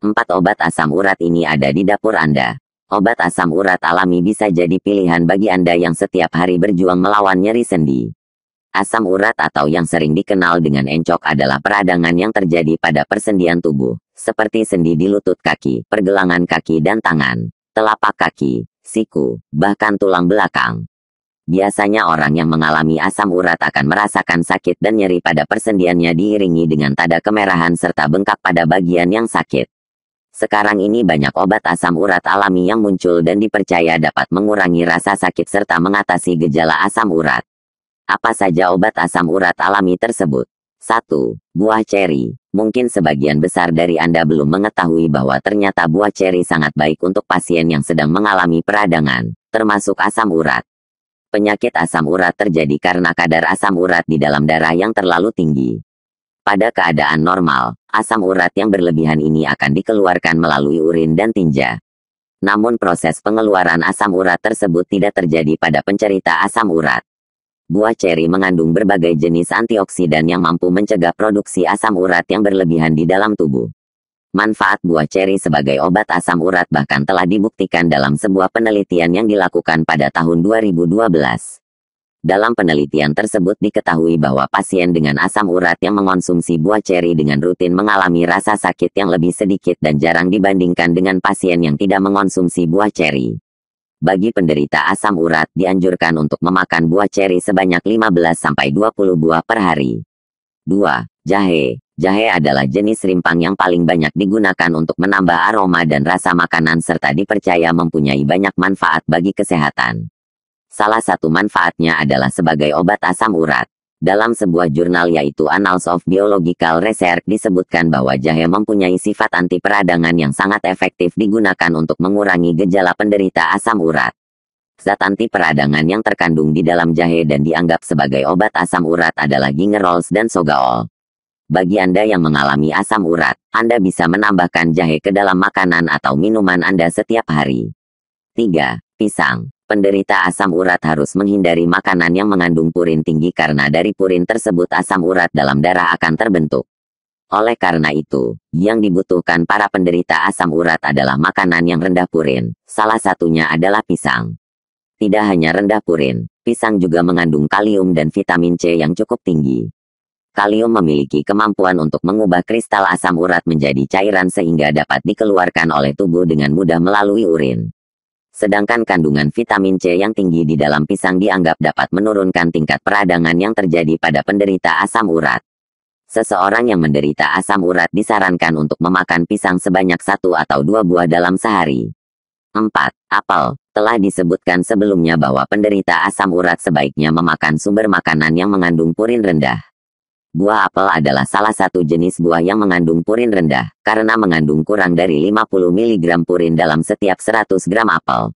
Empat obat asam urat ini ada di dapur Anda. Obat asam urat alami bisa jadi pilihan bagi Anda yang setiap hari berjuang melawan nyeri sendi. Asam urat atau yang sering dikenal dengan encok adalah peradangan yang terjadi pada persendian tubuh, seperti sendi di lutut kaki, pergelangan kaki dan tangan, telapak kaki, siku, bahkan tulang belakang. Biasanya orang yang mengalami asam urat akan merasakan sakit dan nyeri pada persendiannya diiringi dengan tanda kemerahan serta bengkak pada bagian yang sakit. Sekarang ini banyak obat asam urat alami yang muncul dan dipercaya dapat mengurangi rasa sakit serta mengatasi gejala asam urat. Apa saja obat asam urat alami tersebut? 1. Buah ceri. Mungkin sebagian besar dari Anda belum mengetahui bahwa ternyata buah ceri sangat baik untuk pasien yang sedang mengalami peradangan, termasuk asam urat. Penyakit asam urat terjadi karena kadar asam urat di dalam darah yang terlalu tinggi. Pada keadaan normal, asam urat yang berlebihan ini akan dikeluarkan melalui urin dan tinja. Namun proses pengeluaran asam urat tersebut tidak terjadi pada pencerita asam urat. Buah ceri mengandung berbagai jenis antioksidan yang mampu mencegah produksi asam urat yang berlebihan di dalam tubuh. Manfaat buah ceri sebagai obat asam urat bahkan telah dibuktikan dalam sebuah penelitian yang dilakukan pada tahun 2012. Dalam penelitian tersebut diketahui bahwa pasien dengan asam urat yang mengonsumsi buah ceri dengan rutin mengalami rasa sakit yang lebih sedikit dan jarang dibandingkan dengan pasien yang tidak mengonsumsi buah ceri. Bagi penderita asam urat dianjurkan untuk memakan buah ceri sebanyak 15-20 buah per hari. 2. Jahe Jahe adalah jenis rimpang yang paling banyak digunakan untuk menambah aroma dan rasa makanan serta dipercaya mempunyai banyak manfaat bagi kesehatan. Salah satu manfaatnya adalah sebagai obat asam urat. Dalam sebuah jurnal yaitu Annals of Biological Research disebutkan bahwa jahe mempunyai sifat anti peradangan yang sangat efektif digunakan untuk mengurangi gejala penderita asam urat. Zat anti peradangan yang terkandung di dalam jahe dan dianggap sebagai obat asam urat adalah gingerols dan sogaol. Bagi Anda yang mengalami asam urat, Anda bisa menambahkan jahe ke dalam makanan atau minuman Anda setiap hari. 3. Pisang Penderita asam urat harus menghindari makanan yang mengandung purin tinggi karena dari purin tersebut asam urat dalam darah akan terbentuk. Oleh karena itu, yang dibutuhkan para penderita asam urat adalah makanan yang rendah purin, salah satunya adalah pisang. Tidak hanya rendah purin, pisang juga mengandung kalium dan vitamin C yang cukup tinggi. Kalium memiliki kemampuan untuk mengubah kristal asam urat menjadi cairan sehingga dapat dikeluarkan oleh tubuh dengan mudah melalui urin. Sedangkan kandungan vitamin C yang tinggi di dalam pisang dianggap dapat menurunkan tingkat peradangan yang terjadi pada penderita asam urat. Seseorang yang menderita asam urat disarankan untuk memakan pisang sebanyak satu atau dua buah dalam sehari. 4. Apel. Telah disebutkan sebelumnya bahwa penderita asam urat sebaiknya memakan sumber makanan yang mengandung purin rendah. Buah apel adalah salah satu jenis buah yang mengandung purin rendah, karena mengandung kurang dari 50 mg purin dalam setiap 100 gram apel.